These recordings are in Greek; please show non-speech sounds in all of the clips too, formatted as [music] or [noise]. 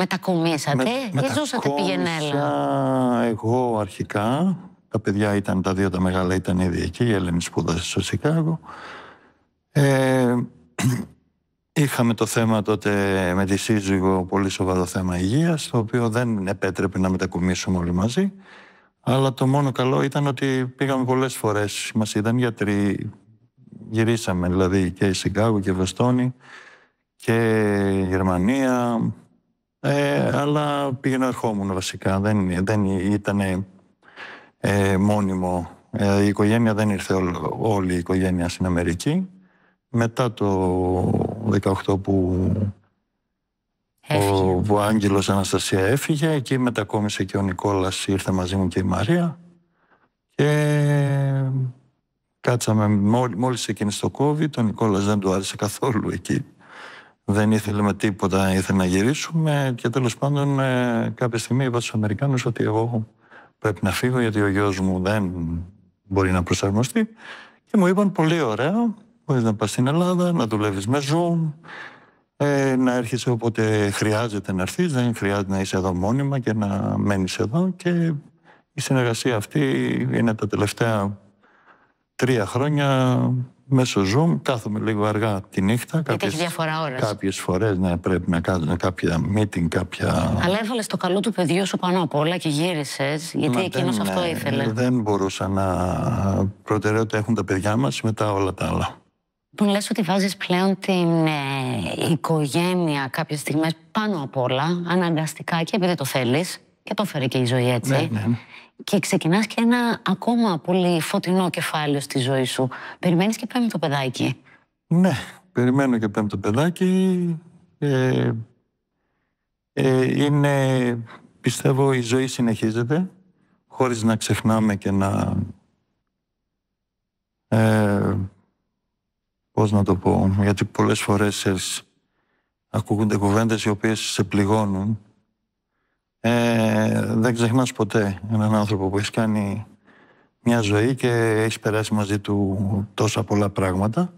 Μετακομίσατε Με, ή ζούσατε πήγαινε έλα. εγώ αρχικά. Τα παιδιά ήταν, τα δύο τα μεγάλα ήταν ήδη εκεί. Η ζουσατε πηγαινε εγω αρχικα τα παιδια ηταν τα σπούδασε στο Σικάγο. Ε, [clears throat] είχαμε το θέμα τότε με τη σύζυγο, πολύ σοβαρό θέμα υγείας, το οποίο δεν επέτρεπε να μετακομίσουμε όλοι μαζί. Αλλά το μόνο καλό ήταν ότι πήγαμε πολλές φορές. Μας είδαν γιατροί, γυρίσαμε δηλαδή και Σικάγο και η Βεστόνη και Γερμανία, ε, αλλά πήγαινα ερχόμουν βασικά. Δεν, δεν ήταν ε, μόνιμο. Ε, η οικογένεια δεν ήρθε όλη, η οικογένεια στην Αμερική. Μετά το 18 που ο, ο Αναστασία έφυγε, εκεί μετακόμισε και ο Νικόλας, ήρθε μαζί μου και η Μαρία. Και κάτσαμε, μόλις ξεκίνησε το COVID, ο Νικόλας δεν του άρεσε καθόλου εκεί δεν ήθελε με τίποτα, ήθελε να γυρίσουμε και τέλος πάντων ε, κάποια στιγμή είπα στους Αμερικάνους ότι εγώ πρέπει να φύγω γιατί ο γιος μου δεν μπορεί να προσαρμοστεί και μου είπαν πολύ ωραίο, μπορείς να πας στην Ελλάδα, να δουλεύεις με Zoom, ε, να έρχεσαι όποτε χρειάζεται να έρθεις, δεν χρειάζεται να είσαι εδώ μόνιμα και να μένεις εδώ και η συνεργασία αυτή είναι τα τελευταία τρία χρόνια μέσω Zoom κάθομαι λίγο αργά τη νύχτα. Γιατί έχει διαφορά ώρες. Κάποιες φορές ναι, πρέπει να κάνουμε κάποια meeting, κάποια... Αλλά έβαλες το καλό του παιδιού σου πάνω απ' όλα και γύρισες, γιατί εκείνο εκείνος αυτό ναι, ήθελε. Δεν μπορούσα να... Προτεραιότητα έχουν τα παιδιά μας, μετά όλα τα άλλα. Μου λες ότι βάζεις πλέον την ε, οικογένεια κάποιες στιγμές πάνω απ' όλα, αναγκαστικά και επειδή το θέλεις και το φέρει και η ζωή έτσι. Ναι, ναι, ναι. Και ξεκινάς και ένα ακόμα πολύ φωτεινό κεφάλαιο στη ζωή σου. Περιμένεις και πέμπτο παιδάκι. Ναι, περιμένω και το παιδάκι. Ε, ε, είναι, πιστεύω, η ζωή συνεχίζεται χωρίς να ξεχνάμε και να... Ε, πώς να το πω, γιατί πολλές φορές ακούγονται κουβέντες οι οποίες σε πληγώνουν. Ε, δεν ξεχνάς ποτέ έναν άνθρωπο που έχεις κάνει μια ζωή και έχεις περάσει μαζί του τόσα πολλά πράγματα.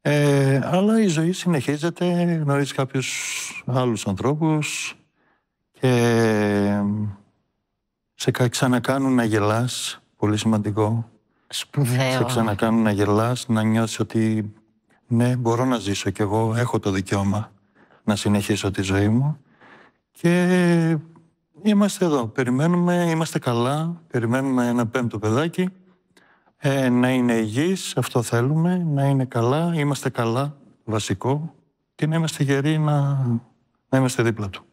Ε, αλλά η ζωή συνεχίζεται, γνωρίζεις κάποιους άλλους ανθρώπους, και σε ξανακάνουν να γελάς, πολύ σημαντικό. Σπουδαίο. Σε ξανακάνουν να γελάς, να νιώσεις ότι ναι, μπορώ να ζήσω κι εγώ, έχω το δικαίωμα να συνεχίσω τη ζωή μου. Και Είμαστε εδώ, περιμένουμε, είμαστε καλά, περιμένουμε ένα πέμπτο παιδάκι. Ε, να είναι υγιής, αυτό θέλουμε, να είναι καλά, είμαστε καλά, βασικό. Και να είμαστε γεροί, να, να είμαστε δίπλα του.